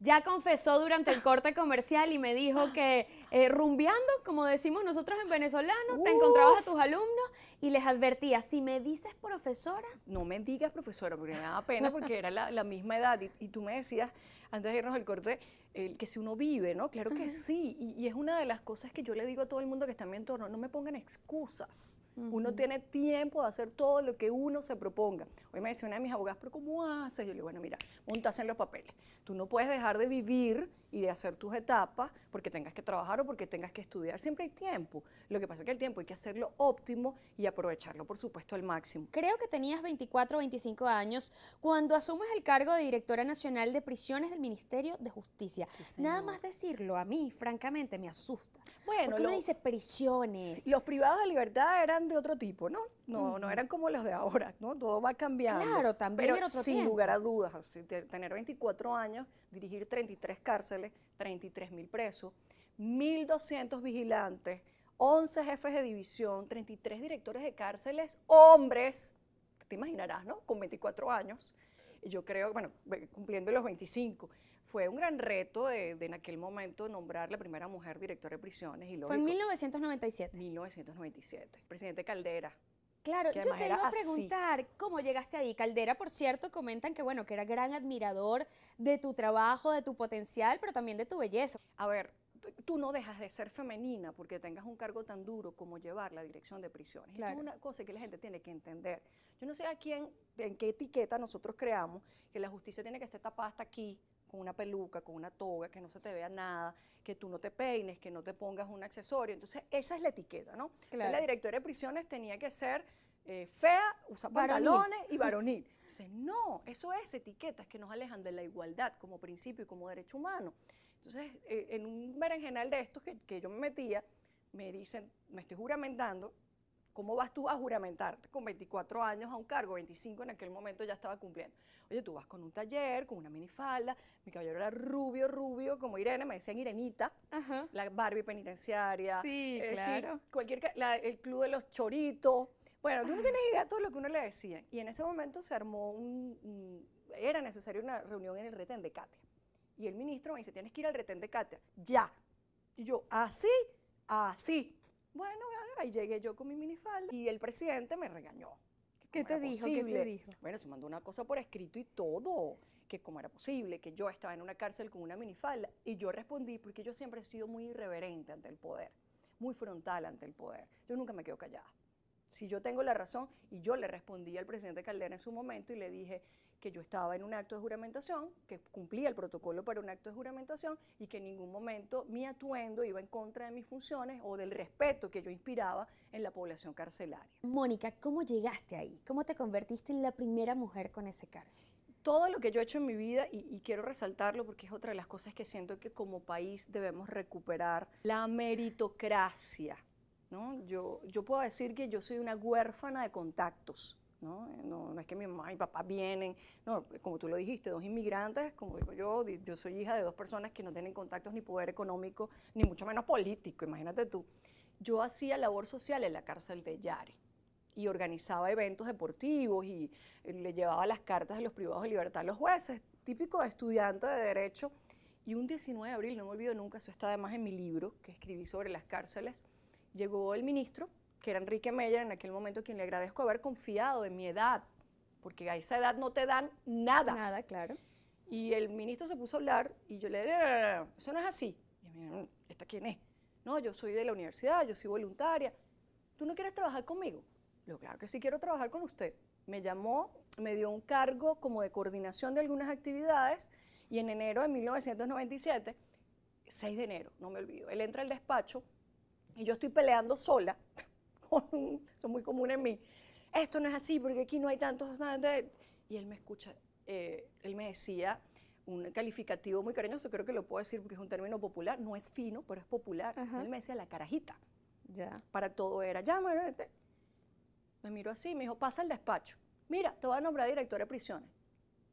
ya confesó durante el corte comercial y me dijo que eh, rumbeando, como decimos nosotros en venezolano, te encontrabas a tus alumnos y les advertía, si me dices profesora... No me digas profesora, porque me daba pena porque era la, misma edad y, tú me decías antes de irnos al corte que si uno vive, ¿no? Claro que sí, y, y, es una de las cosas que yo le digo a todo el mundo que está en mi entorno, no me pongan excusas. Uno tiene tiempo de hacer todo lo que uno se proponga. Hoy me decía una de mis abogadas, pero ¿cómo haces? Yo le digo, bueno, mira, montas en los papeles. Tú no puedes dejar de vivir y de hacer tus etapas porque tengas que trabajar o porque tengas que estudiar. Siempre hay tiempo. Lo que pasa es que el tiempo hay que hacerlo óptimo y aprovecharlo, por supuesto, al máximo. Creo que tenías 24 o 25 años cuando asumes el cargo de directora nacional de prisiones del Ministerio de Justicia. Nada más decirlo a mí, francamente, me asusta. Bueno, porque uno dice prisiones. Los privados de libertad eran de otro tipo, ¿no? No, no eran como los de ahora, ¿no? Todo va cambiando. Claro, también. Pero sin lugar a dudas, tener 24 años, dirigir 33 cárceles 33 mil presos, 1.200 vigilantes, 11 jefes de división, 33 directores de cárceles, hombres, te imaginarás, ¿no? Con 24 años, yo creo, bueno, cumpliendo los 25. Fue un gran reto de, en aquel momento nombrar la primera mujer directora de prisiones. Y Fue en 1997. 1997. Presidente Caldera Claro, yo te iba a preguntar cómo llegaste ahí. Caldera, por cierto, comentan que bueno, que era gran admirador de tu trabajo, de tu potencial, pero también de tu belleza. A ver, tú no dejas de ser femenina porque tengas un cargo tan duro como llevar la dirección de prisiones. es una cosa que la gente tiene que entender. Yo no sé a quién, en qué etiqueta nosotros creamos que la justicia tiene que estar tapada hasta aquí con una peluca, con una toga, que no se te vea nada, que tú no te peines, que no te pongas un accesorio. Entonces, esa es la etiqueta, ¿no? la directora de prisiones tenía que ser eh, fea, usar pantalones y varonil. no, eso es etiquetas que nos alejan de la igualdad como principio y como derecho humano. Entonces, eh, en un berenjenal de estos que yo me metía, me dicen, me estoy juramentando, ¿cómo vas tú a juramentar con 24 años a un cargo? 25 en aquel momento ya estaba cumpliendo. Oye, tú vas con un taller, con una minifalda, mi caballero era rubio, rubio, como Irene, me decían Irenita, la Barbie penitenciaria. Sí, eh, claro. cualquier, el club de los choritos. Bueno, tú no tienes idea de todo lo que uno le decía. Y en ese momento se armó un, era necesaria una reunión en el retén de Katia. Y el ministro me dice, tienes que ir al retén de Katia, ya. Y yo, así, ¿Ah, así. ¿Ah, bueno, ahí llegué yo con mi minifalda y el presidente me regañó. ¿Qué te dijo? ¿Qué te dijo? Bueno, se mandó una cosa por escrito y todo, que cómo era posible, que yo estaba en una cárcel con una minifalda. Y yo respondí porque yo siempre he sido muy irreverente ante el poder, muy frontal ante el poder. Yo nunca me quedo callada. Si yo tengo la razón, y yo le respondí al presidente Caldera en su momento y le dije, que yo estaba en un acto de juramentación, que cumplía el protocolo para un acto de juramentación y que en ningún momento mi atuendo iba en contra de mis funciones o del respeto que yo inspiraba en la población carcelaria. Mónica, ¿cómo llegaste ahí? ¿Cómo te convertiste en la primera mujer con ese cargo? todo lo que yo he hecho en mi vida, y, quiero resaltarlo porque es otra de las cosas que siento que como país debemos recuperar, la meritocracia. ¿no? Yo, yo puedo decir que yo soy una huérfana de contactos. ¿no? No, es que mi mamá y papá vienen, no, como tú lo dijiste, dos inmigrantes, como digo yo, yo soy hija de dos personas que no tienen contactos ni poder económico, ni mucho menos político, imagínate tú. Yo hacía labor social en la cárcel de Yare y organizaba eventos deportivos y eh, le llevaba las cartas de los privados de libertad a los jueces, típico estudiante de derecho. Y un 19 de abril, no me olvido nunca, eso está además en mi libro que escribí sobre las cárceles, llegó el ministro que era Enrique Meyer en aquel momento, quien le agradezco haber confiado en mi edad, porque a esa edad no te dan nada. Nada, claro. Y el ministro se puso a hablar y yo le dije, eso no es así. Y mm, ¿esta quién es? No, yo soy de la universidad, yo soy voluntaria. ¿Tú no quieres trabajar conmigo? lo claro que sí quiero trabajar con usted. Me llamó, me dio un cargo como de coordinación de algunas actividades y en enero de 1997, 6 de enero, no me olvido, él entra al despacho y yo estoy peleando sola son, muy comunes en mí. Esto no es así porque aquí no hay tantos... Y él me escucha, eh, él me decía un calificativo muy cariñoso, creo que lo puedo decir porque es un término popular, no es fino, pero es popular. Él me decía la carajita. Ya. Para todo era, ya, este". me miró así, me dijo, pasa al despacho. Mira, te voy a nombrar director de prisiones.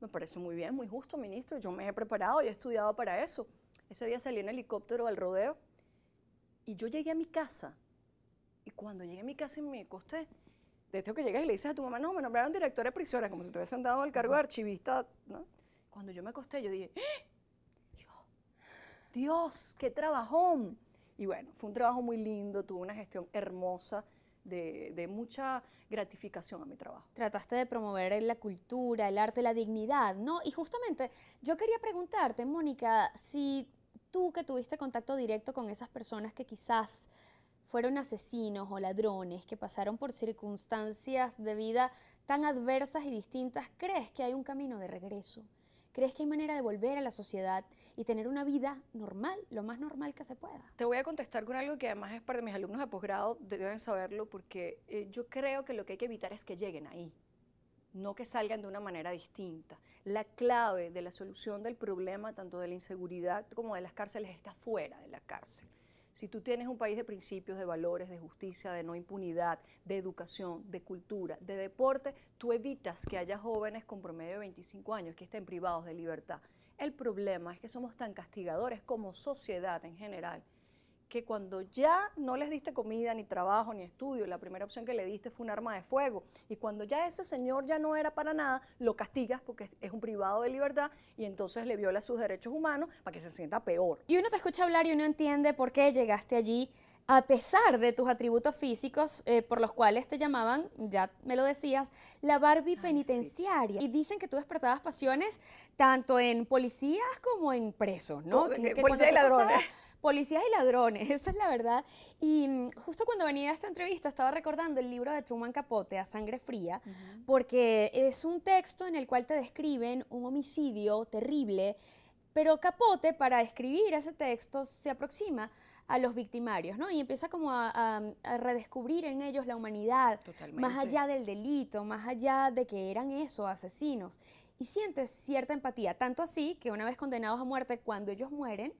Me parece muy bien, muy justo, ministro. Yo me he preparado, y he estudiado para eso. Ese día salí en helicóptero al rodeo y yo llegué a mi casa y cuando llegué a mi casa y me acosté, de esto que llegas y le dices a tu mamá, no, me nombraron directora de prisiones, como si te hubiesen dado el cargo de archivista, ¿no? Cuando yo me acosté, yo dije, ¡Eh! Dios, qué trabajón. Y bueno, fue un trabajo muy lindo, tuve una gestión hermosa. De, de, mucha gratificación a mi trabajo. Trataste de promover la cultura, el arte, la dignidad, ¿no? Y justamente yo quería preguntarte, Mónica, si tú que tuviste contacto directo con esas personas que quizás fueron asesinos o ladrones que pasaron por circunstancias de vida tan adversas y distintas, ¿crees que hay un camino de regreso? ¿Crees que hay manera de volver a la sociedad y tener una vida normal, lo más normal que se pueda? Te voy a contestar con algo que además es para mis alumnos de posgrado, deben saberlo, porque eh, yo creo que lo que hay que evitar es que lleguen ahí, no que salgan de una manera distinta. La clave de la solución del problema, tanto de la inseguridad como de las cárceles, está fuera de la cárcel. Si tú tienes un país de principios, de valores, de justicia, de no impunidad, de educación, de cultura, de deporte, tú evitas que haya jóvenes con promedio de 25 años que estén privados de libertad. El problema es que somos tan castigadores como sociedad en general que cuando ya no les diste comida, ni trabajo, ni estudio, la primera opción que le diste fue un arma de fuego, y cuando ya ese señor ya no era para nada, lo castigas porque es un privado de libertad y entonces le viola sus derechos humanos para que se sienta peor. Y uno te escucha hablar y uno entiende por qué llegaste allí a pesar de tus atributos físicos eh, por los cuales te llamaban, ya me lo decías, la Barbie penitenciaria. Y dicen que tú despertabas pasiones tanto en policías como en presos, ¿no? Oh, eh, policías y ladrones, esa es la verdad. Y mm, justo cuando venía a esta entrevista estaba recordando el libro de Truman Capote, A Sangre Fría, porque es un texto en el cual te describen un homicidio terrible, pero Capote para escribir ese texto se aproxima a los victimarios, ¿no? Y empieza como a, redescubrir en ellos la humanidad, más allá del delito, más allá de que eran eso, asesinos. Y sientes cierta empatía, tanto así que una vez condenados a muerte, cuando ellos mueren,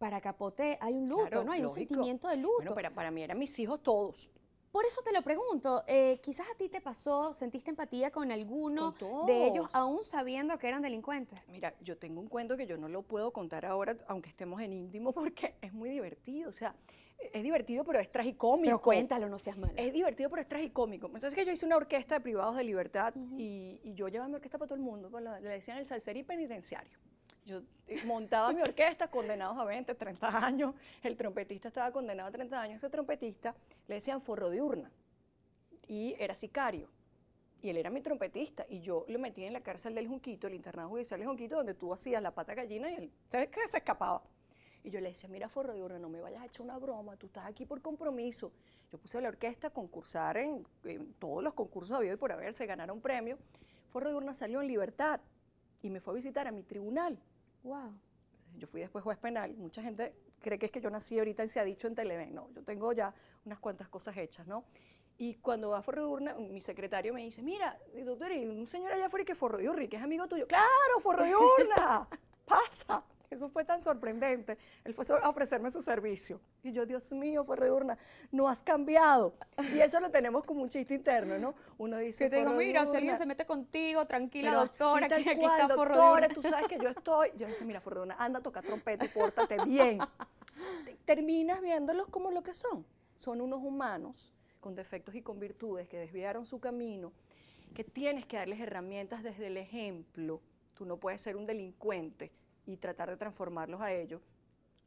para Capote hay un luto, ¿no? Hay un sentimiento de luto. Bueno, pero para mí eran mis hijos todos. Por eso te lo pregunto, eh, quizás a ti te pasó, sentiste empatía con alguno de ellos, aún sabiendo que eran delincuentes. Mira, yo tengo un cuento que yo no lo puedo contar ahora, aunque estemos en íntimo, porque es muy divertido. O sea, es divertido, pero es tragicómico. Pero cuéntalo, no seas malo. Es divertido, pero es tragicómico. Entonces, que yo hice una orquesta de privados de libertad y, yo llevaba mi orquesta para todo el mundo, pues, le decían el salserí penitenciario. Yo montaba mi orquesta, condenados a 20, 30 años, el trompetista estaba condenado a 30 años, ese trompetista le decían forro diurna y era sicario. Y él era mi trompetista y yo lo metí en la cárcel del Junquito, el internado judicial del Junquito, donde tú hacías la pata gallina y él, ¿sabes qué? Se escapaba. Y yo le decía, mira, forro diurna, no me vayas a echar una broma, tú estás aquí por compromiso. Yo puse a la orquesta a concursar en, todos los concursos había y por haberse, ganaron premios. Forro diurna salió en libertad y me fue a visitar a mi tribunal Wow. Yo fui después juez penal. Mucha gente cree que es que yo nací ahorita y se ha dicho en Televen. No, yo tengo ya unas cuantas cosas hechas, ¿no? Y cuando va a urna, mi secretario me dice, mira, eh, doctor, un señor allá afuera que y que es amigo tuyo. ¡Claro, urna! ¡Pasa! Eso fue tan sorprendente. Él fue a ofrecerme su servicio. Y yo, Dios mío, Fordurna, no has cambiado. Y eso lo tenemos como un chiste interno, ¿no? Uno dice. mira, si alguien se mete contigo, tranquila, doctora, aquí está Doctora, tú sabes que yo estoy. Yo dice, mira, Forredurna, anda toca trompeta y pórtate bien. Terminas viéndolos como lo que son. Son unos humanos con defectos y con virtudes que desviaron su camino, que tienes que darles herramientas desde el ejemplo. Tú no puedes ser un delincuente y tratar de transformarlos a ellos.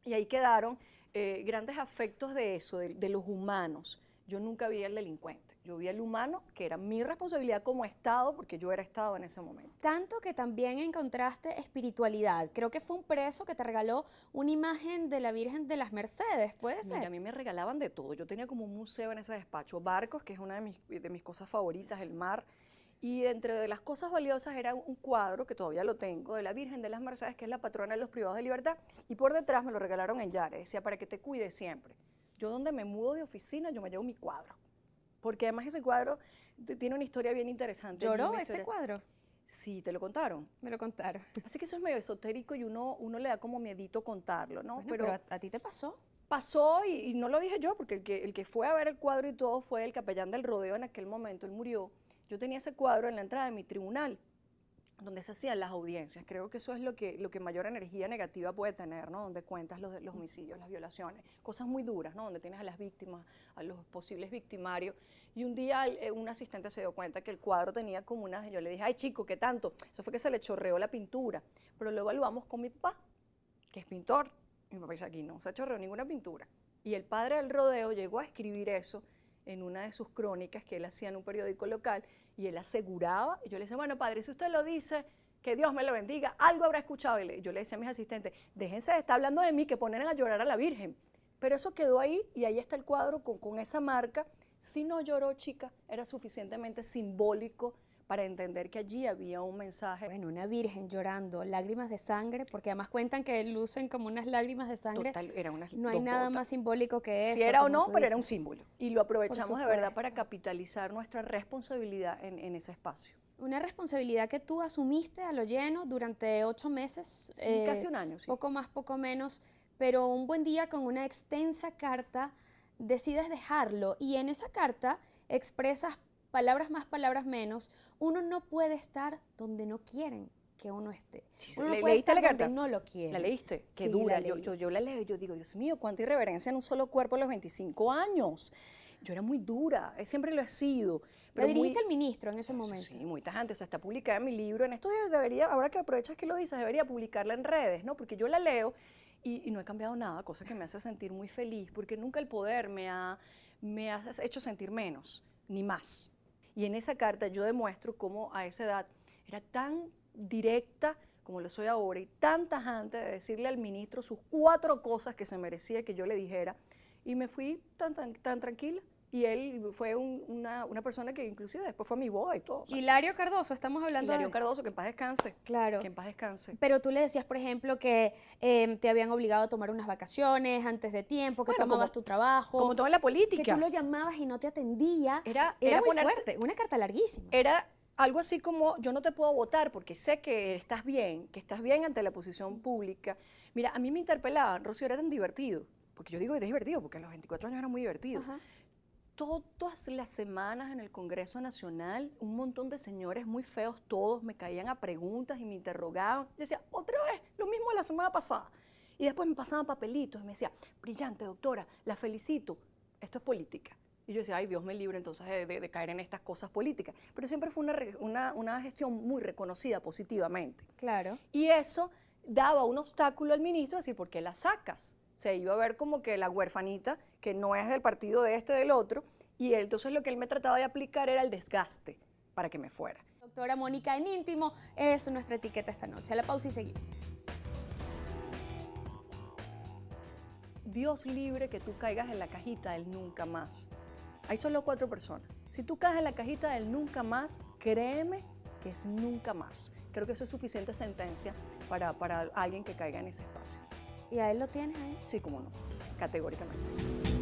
Y ahí quedaron eh, grandes afectos de eso, de, los humanos. Yo nunca vi al delincuente, yo vi al humano, que era mi responsabilidad como Estado, porque yo era Estado en ese momento. Tanto que también encontraste espiritualidad. Creo que fue un preso que te regaló una imagen de la Virgen de las Mercedes, ¿puede ser? Mira, a mí me regalaban de todo. Yo tenía como un museo en ese despacho, barcos, que es una de mis, de mis cosas favoritas, el mar. Y entre las cosas valiosas era un cuadro, que todavía lo tengo, de la Virgen de las Mercedes, que es la patrona de los privados de libertad. Y por detrás me lo regalaron en Yare. Decía, para que te cuide siempre. Yo donde me mudo de oficina, yo me llevo mi cuadro. Porque además ese cuadro tiene una historia bien interesante. ¿Lloró ese cuadro? Sí, te lo contaron. Me lo contaron. Así que eso es medio esotérico y uno, uno le da como miedito contarlo, ¿no? pero, a, ti te pasó pasó y, no lo dije yo, porque el que, el que fue a ver el cuadro y todo fue el capellán del rodeo en aquel momento, él murió. Yo tenía ese cuadro en la entrada de mi tribunal, donde se hacían las audiencias. Creo que eso es lo que, lo que mayor energía negativa puede tener, ¿no? Donde cuentas los, homicidios, las violaciones, cosas muy duras, ¿no? Donde tienes a las víctimas, a los posibles victimarios. Y un día eh, un asistente se dio cuenta que el cuadro tenía como unas... Yo le dije, ay chico, ¿qué tanto? Eso fue que se le chorreó la pintura. Pero lo evaluamos con mi papá, que es pintor. Mi papá dice, aquí no se chorreó ninguna pintura. Y el padre del rodeo llegó a escribir eso en una de sus crónicas que él hacía en un periódico local y él aseguraba, y yo le decía, bueno, padre, si usted lo dice, que Dios me lo bendiga, algo habrá escuchado. Y yo le decía a mis asistentes, déjense de estar hablando de mí, que ponen a llorar a la Virgen. Pero eso quedó ahí y ahí está el cuadro con, con esa marca. Si no lloró, chica, era suficientemente simbólico para entender que allí había un mensaje. Bueno, una virgen llorando, lágrimas de sangre, porque además cuentan que lucen como unas lágrimas de sangre. Total, era una. no hay nada más simbólico que eso. Si era o no, pero era un símbolo. Y lo aprovechamos de verdad para capitalizar nuestra responsabilidad en, ese espacio una responsabilidad que tú asumiste a lo lleno durante ocho meses. Sí, casi eh, un año, Poco más, poco menos, pero un buen día con una extensa carta decides dejarlo y en esa carta expresas palabras más, palabras menos, uno no puede estar donde no quieren que uno esté. leíste la carta? no lo ¿La leíste? Qué dura. Yo, la leo y yo digo, Dios mío, cuánta irreverencia en un solo cuerpo a los 25 años. Yo era muy dura, eh, siempre lo he sido. la dirigiste al ministro en ese momento. Sí, muy tajante. está publicada en mi libro. En esto debería, ahora que aprovechas que lo dices, debería publicarla en redes, ¿no? Porque yo la leo y, no he cambiado nada, cosa que me hace sentir muy feliz, porque nunca el poder me ha hecho sentir menos, ni más. Y en esa carta yo demuestro cómo a esa edad era tan directa como lo soy ahora y tan tajante de decirle al ministro sus cuatro cosas que se merecía que yo le dijera. Y me fui tan, tan, tan tranquila y él fue una, una, persona que inclusive después fue mi boda y todo. Hilario Cardoso, estamos hablando Hilario Cardoso, que en paz descanse. Claro. Que en paz descanse. Pero tú le decías, por ejemplo, que em, te habían obligado a tomar unas vacaciones antes de tiempo, que tomabas tu trabajo. Como toda la política. Que tú lo llamabas y no te atendía. Era, era, muy fuerte, una carta larguísima. Era algo así como, yo no te puedo votar porque sé que estás bien, que estás bien ante la posición pública. Mira, a mí me interpelaban, Rocío, era tan divertido. Porque yo digo que es divertido, porque a los 24 años era muy divertido. Ajá todas las semanas en el Congreso Nacional, un montón de señores muy feos, todos me caían a preguntas y me interrogaban. Yo decía, otra vez, lo mismo de la semana pasada. Y después me pasaban papelitos y me decía, brillante doctora, la felicito. Esto es política. Y yo decía, ay, Dios me libre entonces de, caer en estas cosas políticas. Pero siempre fue una, gestión muy reconocida positivamente. Claro. Y eso daba un obstáculo al ministro, decir, ¿por qué la sacas? se iba a ver como que la huerfanita, que no es del partido de este, del otro, y entonces lo que él me trataba de aplicar era el desgaste para que me fuera. Doctora Mónica en íntimo es nuestra etiqueta esta noche. A la pausa y seguimos. Dios libre que tú caigas en la cajita del nunca más. Hay solo cuatro personas. Si tú caes en la cajita del nunca más, créeme que es nunca más. Creo que eso es suficiente sentencia para, para alguien que caiga en ese espacio. ¿Y a él lo tienes ahí? ¿eh? Sí, cómo no, categóricamente.